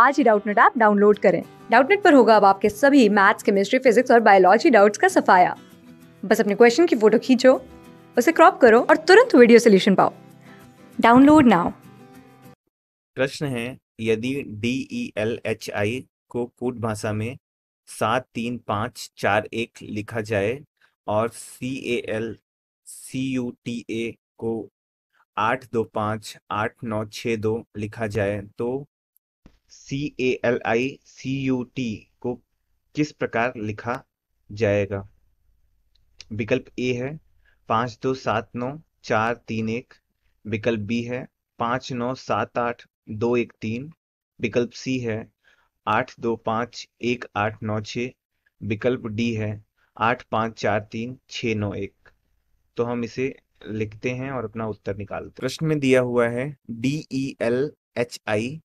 आज ही Doubtnut app download करें डाउटनेट पर होगा अब आपके सभी मैथ्स केमिस्ट्री फिजिक्स और बायोलॉजी डाउट्स का सफाया बस अपने क्वेश्चन की फोटो खींचो उसे क्रॉप करो और तुरंत वीडियो सोल्यूशन पाओ डाउनलोड नाउ प्रश्न है यदि D E L H I को कूट भाषा में सात तीन पाँच चार एक लिखा जाए और C A L C U T A को आठ दो पाँच आठ नौ छः दो लिखा जाए तो C A L I C U T को किस प्रकार लिखा जाएगा विकल्प ए है पांच दो सात नौ चार तीन एक विकल्प बी है पांच नौ सात आठ दो एक तीन विकल्प सी है आठ दो पांच एक आठ नौ छ विकल्प डी है आठ पांच चार तीन छ नौ एक तो हम इसे लिखते हैं और अपना उत्तर निकालते हैं प्रश्न में दिया हुआ है D E L H I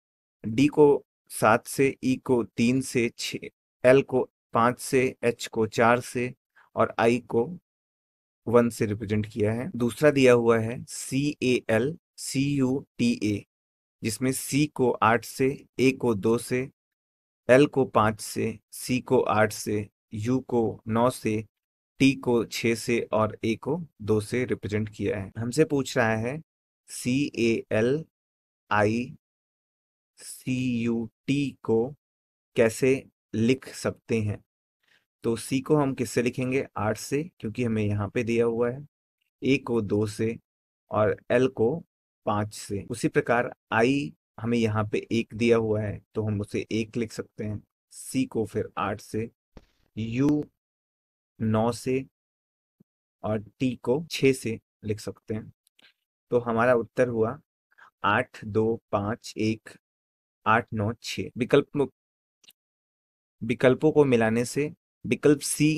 D को सात से ई e को तीन से छ एल को पांच से एच को चार से और आई को वन से रिप्रेजेंट किया है दूसरा दिया हुआ है C A L C U T A जिसमें सी को आठ से ए को दो से एल को पाँच से सी को आठ से यू को नौ से टी को छ से और ए को दो से रिप्रेजेंट किया है हमसे पूछ रहा है C A L I C U T को कैसे लिख सकते हैं तो सी को हम किससे लिखेंगे आठ से क्योंकि हमें यहाँ पे दिया हुआ है ए को दो से और एल को पाँच से उसी प्रकार आई हमें यहाँ पे एक दिया हुआ है तो हम उसे एक लिख सकते हैं सी को फिर आठ से यू नौ से और टी को छ से लिख सकते हैं तो हमारा उत्तर हुआ आठ दो पाँच एक आठ नौ छ विकल्प विकल्पों को मिलाने से विकल्प सी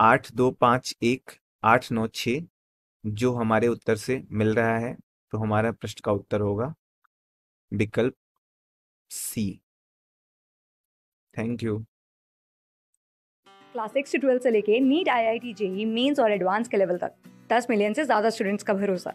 आठ दो पाँच एक आठ नौ छ जो हमारे उत्तर से मिल रहा है तो हमारा प्रश्न का उत्तर होगा विकल्प C thank you class six से ट्वेल्थ से लेके NEET I I T JEE mains और एडवांस के लेवल तक दस मिलियन से ज़्यादा स्टूडेंट्स का भरोसा